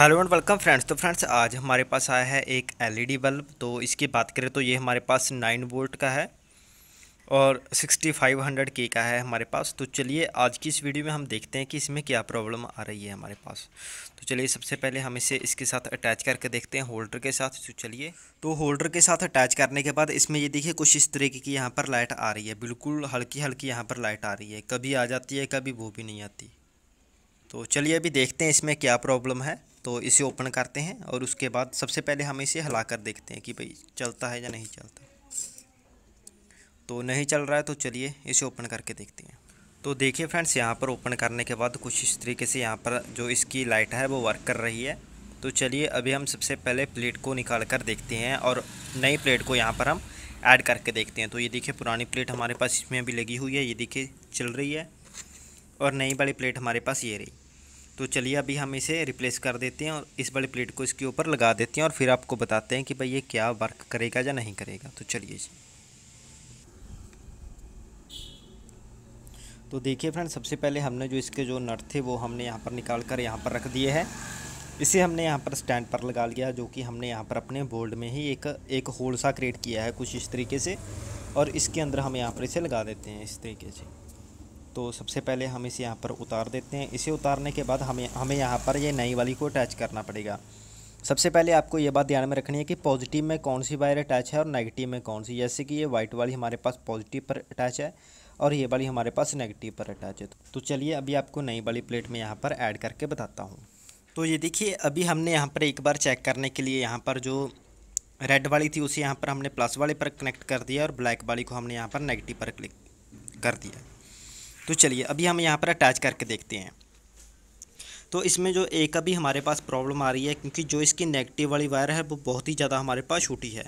hello and welcome friends तो friends आज हमारे पास आया है एक एलईडी बल्ब e तो इसकी बात करें तो ये हमारे पास नाइन वोल्ट का है और सिक्सटी फाइव हंड्रेड के का है हमारे पास तो चलिए आज की इस वीडियो में हम देखते हैं कि इसमें क्या प्रॉब्लम आ रही है हमारे पास तो चलिए सबसे पहले हम इसे इसके साथ अटैच करके देखते हैं होल्डर के साथ तो चलिए तो होल्डर के साथ अटैच करने के बाद इसमें ये देखिए कुछ इस तरीके की यहाँ पर लाइट आ रही है बिल्कुल हल्की हल्की यहाँ पर लाइट आ रही है कभी आ जाती है कभी वो भी नहीं आती तो चलिए अभी देखते हैं इसमें क्या प्रॉब्लम है तो इसे ओपन करते हैं और उसके बाद सबसे पहले हम इसे हिला कर देखते हैं कि भाई चलता है या नहीं चलता तो नहीं चल रहा है तो चलिए इसे ओपन करके देखते हैं तो देखिए फ्रेंड्स यहाँ पर ओपन करने के बाद कुछ इस तरीके से यहाँ पर जो इसकी लाइट है वो वर्क कर रही है तो चलिए अभी हम सबसे पहले प्लेट को निकाल कर देखते हैं और नई प्लेट को यहाँ पर हम ऐड करके देखते हैं तो ये देखिए पुरानी प्लेट हमारे पास इसमें अभी लगी हुई है ये देखिए चल रही है और नई वाली प्लेट हमारे पास ये रही तो चलिए अभी हम इसे रिप्लेस कर देते हैं और इस बड़े प्लेट को इसके ऊपर लगा देते हैं और फिर आपको बताते हैं कि भाई ये क्या वर्क करेगा या नहीं करेगा तो चलिए जी तो देखिए फ्रेंड सबसे पहले हमने जो इसके जो नट थे वो हमने यहाँ पर निकाल कर यहाँ पर रख दिए हैं इसे हमने यहाँ पर स्टैंड पर लगा लिया जो कि हमने यहाँ पर अपने बोल्ड में ही एक एक होल सा क्रिएट किया है कुछ इस तरीके से और इसके अंदर हम यहाँ पर इसे लगा देते हैं इस तरीके से तो सबसे पहले हम इसे यहाँ पर उतार देते हैं इसे उतारने के बाद हमें हमें यहाँ पर ये नई वाली को अटैच करना पड़ेगा सबसे पहले आपको ये बात ध्यान में रखनी है कि पॉजिटिव में कौन सी वायर अटैच है और नेगेटिव में कौन सी जैसे कि ये वाइट वाली हमारे पास पॉजिटिव पर अटैच है और ये वाली हमारे पास नेगेटिव पर अटैच है तो चलिए अभी आपको नई वाली प्लेट में यहाँ पर ऐड करके बताता हूँ तो ये देखिए अभी हमने यहाँ पर एक बार चेक करने के लिए यहाँ पर जो रेड वाली थी उसे यहाँ पर हमने प्लस वाले पर कनेक्ट कर दिया और ब्लैक वाली को हमने यहाँ पर नेगेटिव पर क्लिक कर दिया तो चलिए अभी हम यहाँ पर अटैच करके देखते हैं तो इसमें जो एक अभी हमारे पास प्रॉब्लम आ रही है क्योंकि जो इसकी नेगेटिव वाली वायर है वो बहुत ही ज़्यादा हमारे पास छूटी है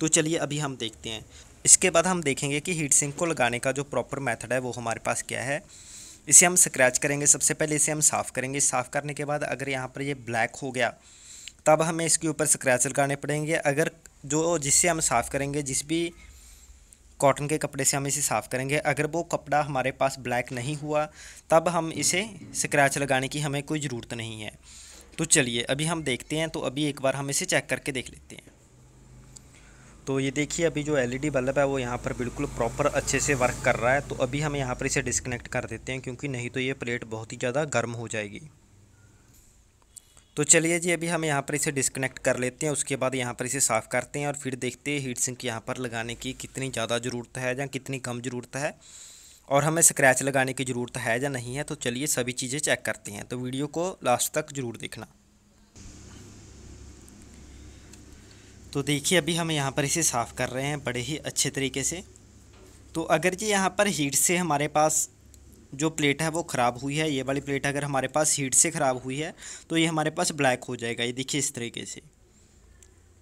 तो चलिए अभी हम देखते हैं इसके बाद हम देखेंगे कि हीट सिंक को लगाने का जो प्रॉपर मेथड है वो हमारे पास क्या है इसे हम स्क्रैच करेंगे सबसे पहले इसे हम साफ़ करेंगे साफ़ करने के बाद अगर यहाँ पर ये ब्लैक हो गया तब हमें इसके ऊपर स्क्रैच लगाने पड़ेंगे अगर जो जिससे हम साफ़ करेंगे जिस भी कॉटन के कपड़े से हम इसे साफ़ करेंगे अगर वो कपड़ा हमारे पास ब्लैक नहीं हुआ तब हम इसे स्क्रैच लगाने की हमें कोई ज़रूरत नहीं है तो चलिए अभी हम देखते हैं तो अभी एक बार हम इसे चेक करके देख लेते हैं तो ये देखिए अभी जो एलईडी e बल्ब है वो यहाँ पर बिल्कुल प्रॉपर अच्छे से वर्क कर रहा है तो अभी हम यहाँ पर इसे डिसकनेक्ट कर देते हैं क्योंकि नहीं तो ये प्लेट बहुत ही ज़्यादा गर्म हो जाएगी तो चलिए जी अभी हम यहाँ पर इसे डिस्कनेक्ट कर लेते हैं उसके बाद यहाँ पर इसे साफ़ करते हैं और फिर देखते हैं हीट सिंक यहाँ पर लगाने की कितनी ज़्यादा ज़रूरत है या कितनी कम ज़रूरत है और हमें स्क्रैच लगाने की ज़रूरत है या नहीं है तो चलिए सभी चीज़ें चेक करते हैं तो वीडियो को लास्ट तक ज़रूर देखना तो देखिए अभी हम यहाँ पर इसे साफ़ कर रहे हैं बड़े ही अच्छे तरीके से तो अगर जी यहाँ पर हीट से हमारे पास जो प्लेट है वो ख़राब हुई है ये वाली प्लेट अगर हमारे पास हीट से ख़राब हुई है तो ये हमारे पास ब्लैक हो जाएगा ये देखिए इस तरीके से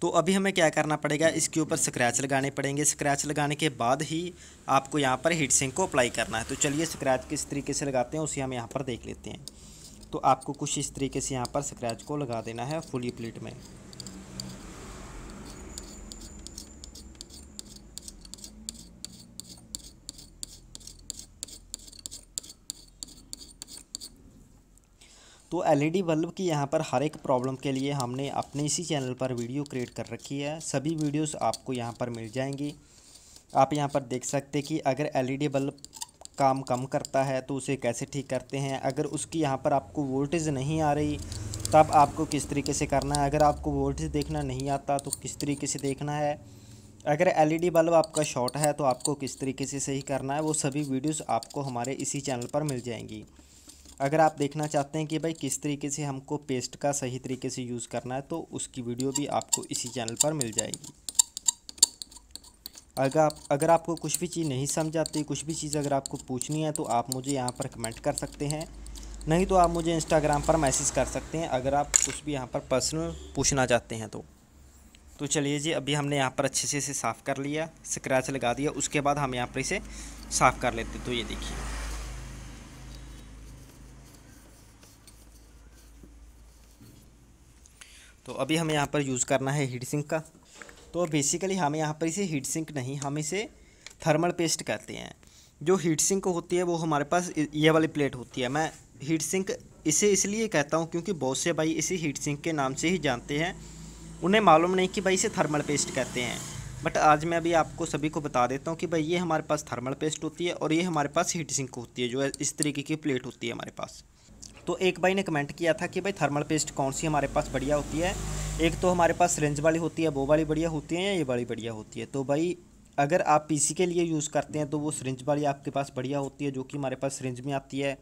तो अभी हमें क्या करना पड़ेगा इसके ऊपर स्क्रैच लगाने पड़ेंगे स्क्रैच लगाने के बाद ही आपको यहाँ पर हीट सिंक को अप्लाई करना है तो चलिए स्क्रैच किस तरीके से लगाते हैं उसे हम यहाँ पर देख लेते हैं तो आपको कुछ इस तरीके से यहाँ पर स्क्रैच को लगा देना है फुली प्लेट में तो एलईडी e बल्ब की यहाँ पर हर एक प्रॉब्लम के लिए हमने अपने इसी चैनल पर वीडियो क्रिएट कर रखी है सभी वीडियोस आपको यहाँ पर मिल जाएंगी आप यहाँ पर देख सकते कि अगर एलईडी e बल्ब काम कम करता है तो उसे कैसे ठीक करते हैं अगर उसकी यहाँ पर आपको वोल्टेज नहीं आ रही तब आपको किस तरीके से करना है अगर आपको वोल्टेज देखना नहीं आता तो किस तरीके से देखना है अगर डी e बल्ब आपका शॉर्ट है तो आपको किस तरीके से सही करना है वो सभी वीडियोज़ आपको हमारे इसी चैनल पर मिल जाएंगी अगर आप देखना चाहते हैं कि भाई किस तरीके से हमको पेस्ट का सही तरीके से यूज़ करना है तो उसकी वीडियो भी आपको इसी चैनल पर मिल जाएगी अगर आप अगर आपको कुछ भी चीज़ नहीं समझ आती कुछ भी चीज़ अगर आपको पूछनी है तो आप मुझे यहाँ पर कमेंट कर सकते हैं नहीं तो आप मुझे इंस्टाग्राम पर मैसेज कर सकते हैं अगर आप कुछ भी यहाँ पर पर्सनल पूछना चाहते हैं तो तो चलिए जी अभी हमने यहाँ पर अच्छे से इसे साफ़ कर लिया स्क्रैच लगा दिया उसके बाद हम यहाँ पर इसे साफ़ कर लेते तो ये देखिए तो अभी हमें यहाँ पर यूज़ करना है हीट सिंक का तो बेसिकली हम यहाँ पर इसे हीट सिंक नहीं हम इसे थर्मल पेस्ट कहते हैं जो हीट सिंक होती है वो हमारे पास ये वाली प्लेट होती है मैं हीट सिंक इसे इसलिए कहता हूँ क्योंकि बहुत से भाई इसे हीट सिंक के नाम से ही जानते हैं उन्हें मालूम नहीं कि भाई इसे थर्मल पेस्ट कहते हैं बट आज मैं अभी आपको सभी को बता देता हूँ कि भाई ये हमारे पास थर्मल पेस्ट होती है और ये हमारे पास हीट सिंक होती है जो इस तरीके की प्लेट होती है हमारे पास तो एक भाई ने कमेंट किया था कि भाई थर्मल पेस्ट कौन सी हमारे पास बढ़िया होती है एक तो हमारे पास रेंज वाली होती है वो वाली बढ़िया होती है या ये वाली बढ़िया होती है तो भाई अगर आप पीसी के लिए यूज़ करते हैं तो वो सिरिंज वाली आपके पास बढ़िया होती है जो कि हमारे पास सिरिंज में आती है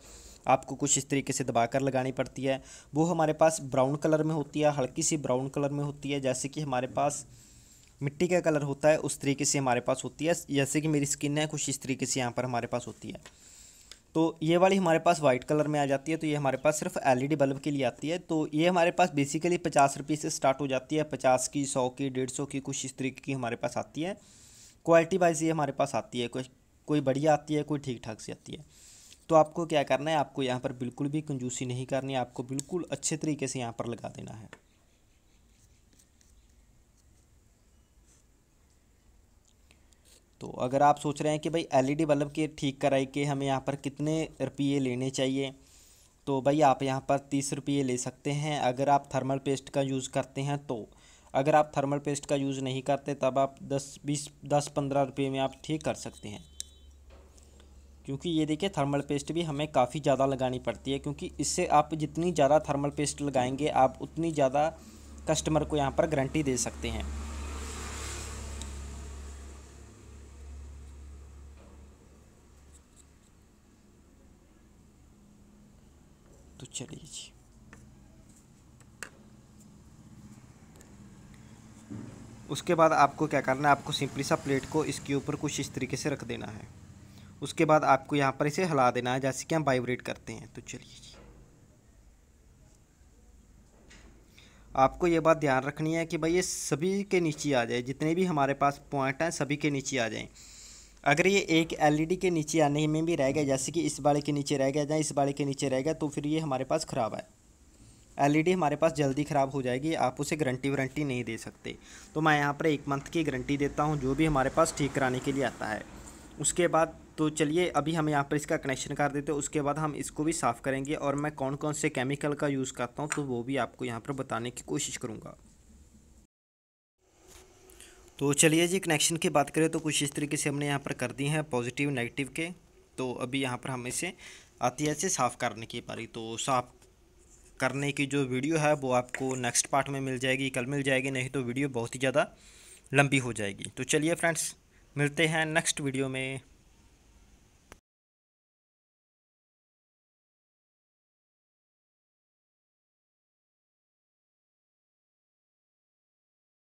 आपको कुछ इस तरीके से दबा कर लगानी पड़ती है वो हमारे पास ब्राउन कलर में होती है हल्की सी ब्राउन कलर में होती है जैसे कि हमारे पास मिट्टी का कलर होता है उस तरीके से हमारे पास होती है जैसे कि मेरी स्किन है कुछ इस तरीके से यहाँ पर हमारे पास होती है तो ये वाली हमारे पास वाइट कलर में आ जाती है तो ये हमारे पास सिर्फ एलईडी बल्ब e के लिए आती है तो ये हमारे पास बेसिकली पचास रुपये से स्टार्ट हो जाती है पचास की सौ की डेढ़ सौ की कुछ इस तरीके की हमारे पास आती है क्वालिटी वाइज ये हमारे पास आती है कोई कोई बढ़िया आती है कोई ठीक ठाक सी आती है तो आपको क्या करना है आपको यहाँ पर बिल्कुल भी कंजूसी नहीं करनी आपको बिल्कुल अच्छे तरीके से यहाँ पर लगा देना है तो अगर आप सोच रहे हैं कि भाई एलईडी e बल्ब के ठीक कराई के हमें यहाँ पर कितने रुपये लेने चाहिए तो भाई आप यहाँ पर तीस रुपये ले सकते हैं अगर आप थर्मल पेस्ट का यूज़ करते हैं तो अगर आप थर्मल पेस्ट का यूज़ नहीं करते तब आप दस बीस दस पंद्रह रुपये में आप ठीक कर सकते हैं क्योंकि ये देखिए थर्मल पेस्ट भी हमें काफ़ी ज़्यादा लगानी पड़ती है क्योंकि इससे आप जितनी ज़्यादा थर्मल पेस्ट लगाएंगे आप उतनी ज़्यादा कस्टमर को यहाँ पर गारंटी दे सकते हैं चलिए जी उसके बाद आपको क्या करना है आपको सिंपली सा प्लेट को इसके ऊपर कुछ इस तरीके से रख देना है उसके बाद आपको यहाँ पर इसे हिला देना है जैसे कि हम वाइब्रेट करते हैं तो चलिए जी आपको ये बात ध्यान रखनी है कि भाई ये सभी के नीचे आ जाए जितने भी हमारे पास पॉइंट हैं सभी के नीचे आ जाएं अगर ये एक एलईडी e के नीचे आने में भी रह गया जैसे कि इस बाड़े के नीचे रह गया या इस बाड़े के नीचे रह गया तो फिर ये हमारे पास ख़राब है एलईडी e हमारे पास जल्दी ख़राब हो जाएगी आप उसे गारंटी वारंटी नहीं दे सकते तो मैं यहाँ पर एक मंथ की गारंटी देता हूँ जो भी हमारे पास ठीक कराने के लिए आता है उसके बाद तो चलिए अभी हम यहाँ पर इसका कनेक्शन कर देते हैं उसके बाद हम इसको भी साफ़ करेंगे और मैं कौन कौन से केमिकल का यूज़ करता हूँ तो वो भी आपको यहाँ पर बताने की कोशिश करूँगा तो चलिए जी कनेक्शन की बात करें तो कुछ इस तरीके से हमने यहाँ पर कर दी हैं पॉजिटिव नेगेटिव के तो अभी यहाँ पर हम इसे आती है से साफ़ करने की पारी तो साफ करने की जो वीडियो है वो आपको नेक्स्ट पार्ट में मिल जाएगी कल मिल जाएगी नहीं तो वीडियो बहुत ही ज़्यादा लंबी हो जाएगी तो चलिए फ्रेंड्स मिलते हैं नेक्स्ट वीडियो में